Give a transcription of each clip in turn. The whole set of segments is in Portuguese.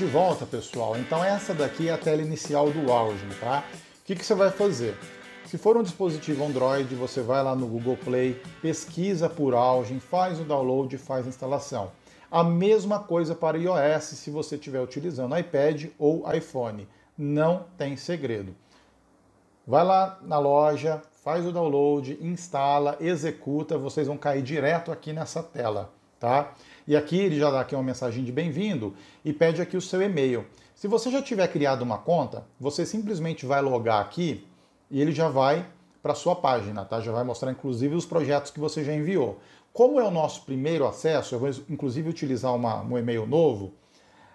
de volta, pessoal. Então essa daqui é a tela inicial do áudio, tá? O que, que você vai fazer? Se for um dispositivo Android, você vai lá no Google Play, pesquisa por Augen, faz o download e faz a instalação. A mesma coisa para iOS se você estiver utilizando iPad ou iPhone. Não tem segredo. Vai lá na loja, faz o download, instala, executa, vocês vão cair direto aqui nessa tela tá? E aqui ele já dá aqui uma mensagem de bem-vindo e pede aqui o seu e-mail. Se você já tiver criado uma conta, você simplesmente vai logar aqui e ele já vai para sua página, tá? Já vai mostrar inclusive os projetos que você já enviou. Como é o nosso primeiro acesso, eu vou inclusive utilizar uma, um e-mail novo,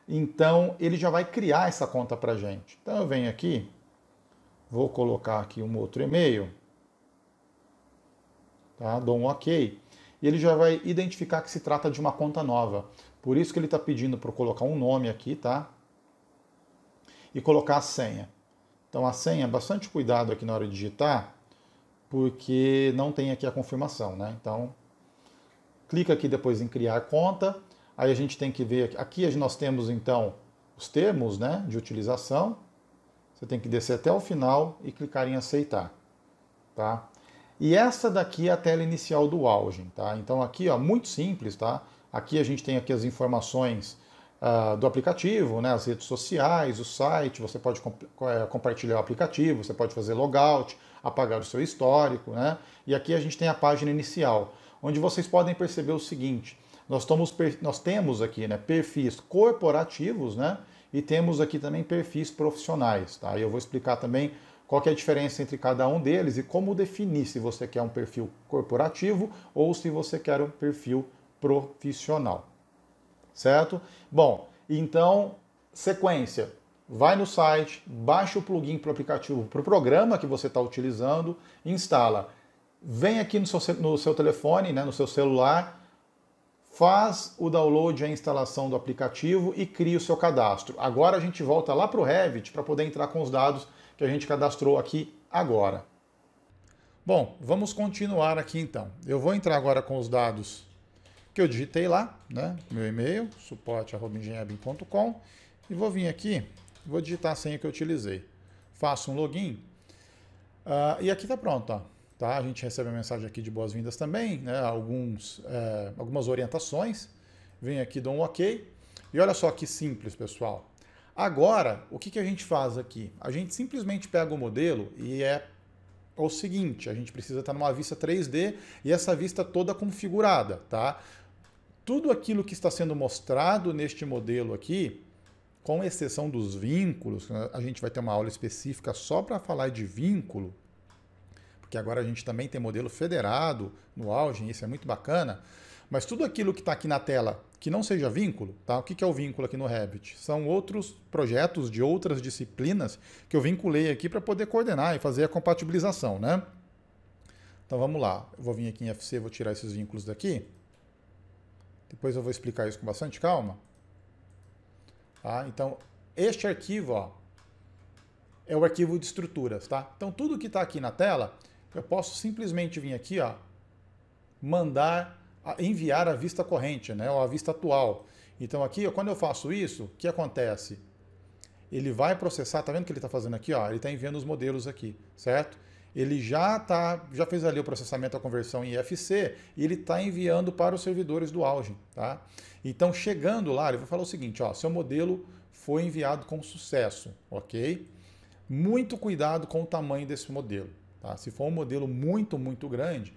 então ele já vai criar essa conta para gente. Então eu venho aqui, vou colocar aqui um outro e-mail, tá? dou um OK e ele já vai identificar que se trata de uma conta nova. Por isso que ele está pedindo para colocar um nome aqui, tá? E colocar a senha. Então a senha, bastante cuidado aqui na hora de digitar, porque não tem aqui a confirmação, né? Então clica aqui depois em criar conta. Aí a gente tem que ver aqui, aqui nós temos então os termos, né, de utilização. Você tem que descer até o final e clicar em aceitar, tá? E essa daqui é a tela inicial do auge, tá? Então aqui, ó, muito simples, tá? Aqui a gente tem aqui as informações uh, do aplicativo, né? As redes sociais, o site, você pode comp eh, compartilhar o aplicativo, você pode fazer logout, apagar o seu histórico, né? E aqui a gente tem a página inicial, onde vocês podem perceber o seguinte, nós, nós temos aqui né, perfis corporativos, né? E temos aqui também perfis profissionais, tá? E eu vou explicar também qual é a diferença entre cada um deles e como definir se você quer um perfil corporativo ou se você quer um perfil profissional. Certo? Bom, então, sequência. Vai no site, baixa o plugin para o aplicativo, para o programa que você está utilizando, instala. Vem aqui no seu, no seu telefone, né, no seu celular, faz o download e a instalação do aplicativo e cria o seu cadastro. Agora a gente volta lá para o Revit para poder entrar com os dados que a gente cadastrou aqui agora. Bom, vamos continuar aqui então. Eu vou entrar agora com os dados que eu digitei lá, né? Meu e-mail, suporte.engenhabbing.com e vou vir aqui, vou digitar a senha que eu utilizei. Faço um login uh, e aqui está pronto, ó. Tá? A gente recebe a mensagem aqui de boas-vindas também, né? Alguns, é, algumas orientações. Venho aqui, dou um OK. E olha só que simples, pessoal. Agora, o que, que a gente faz aqui? A gente simplesmente pega o modelo e é o seguinte, a gente precisa estar numa vista 3D e essa vista toda configurada, tá? Tudo aquilo que está sendo mostrado neste modelo aqui, com exceção dos vínculos, né, a gente vai ter uma aula específica só para falar de vínculo, porque agora a gente também tem modelo federado no auge, isso é muito bacana, mas tudo aquilo que está aqui na tela que não seja vínculo, tá? O que é o vínculo aqui no Revit? São outros projetos de outras disciplinas que eu vinculei aqui para poder coordenar e fazer a compatibilização, né? Então vamos lá, eu vou vir aqui em FC, vou tirar esses vínculos daqui. Depois eu vou explicar isso com bastante calma. Tá? Então, este arquivo ó, é o arquivo de estruturas. Tá? Então, tudo que está aqui na tela, eu posso simplesmente vir aqui, ó, mandar enviar a vista corrente, né, ou a vista atual. Então aqui, quando eu faço isso, o que acontece? Ele vai processar, tá vendo o que ele está fazendo aqui? Ó? Ele está enviando os modelos aqui, certo? Ele já, tá, já fez ali o processamento, a conversão em IFC, e ele está enviando para os servidores do Auge. Tá? Então, chegando lá, ele vai falar o seguinte, ó, seu modelo foi enviado com sucesso, ok? Muito cuidado com o tamanho desse modelo. Tá? Se for um modelo muito, muito grande,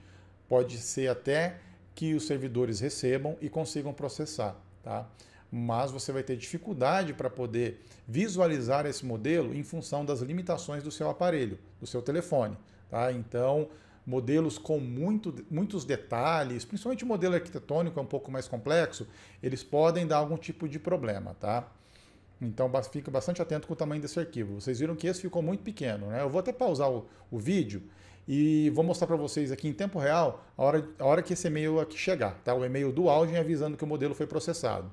pode ser até que os servidores recebam e consigam processar. Tá? Mas você vai ter dificuldade para poder visualizar esse modelo em função das limitações do seu aparelho, do seu telefone. Tá? Então, modelos com muito, muitos detalhes, principalmente o modelo arquitetônico é um pouco mais complexo, eles podem dar algum tipo de problema, tá? Então fica bastante atento com o tamanho desse arquivo. Vocês viram que esse ficou muito pequeno, né? Eu vou até pausar o, o vídeo e vou mostrar para vocês aqui em tempo real a hora, a hora que esse e-mail aqui chegar, tá? O e-mail do Audi avisando que o modelo foi processado.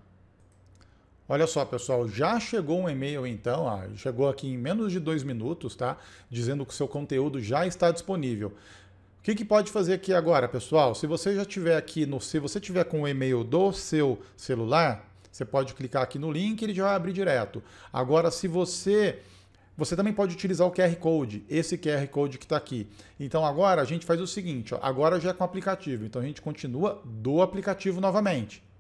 Olha só, pessoal, já chegou um e-mail então, ah, chegou aqui em menos de dois minutos, tá? Dizendo que o seu conteúdo já está disponível. O que, que pode fazer aqui agora, pessoal? Se você já tiver aqui no, se você tiver com o e-mail do seu celular, você pode clicar aqui no link, e ele já vai abrir direto. Agora, se você você também pode utilizar o QR Code, esse QR Code que está aqui. Então agora a gente faz o seguinte, ó, agora já é com o aplicativo, então a gente continua do aplicativo novamente.